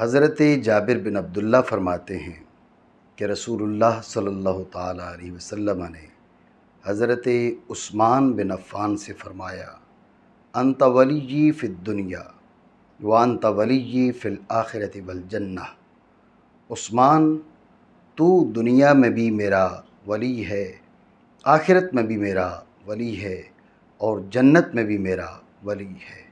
हज़रत जाबिर बिन अब्दुल्ला फरमाते हैं कि रसूलुल्लाह सल्लल्लाहु अलैहि वसल्लम ने हज़रत उस्मान बिन अफ़ान से फ़रमाया अनत वली फ़िल दुनिया व अनत वली फ़िल आखिरत वलजन्ना उस्मान तू दुनिया में भी मेरा वली है आखिरत में भी मेरा वली है और जन्नत में भी मेरा वली है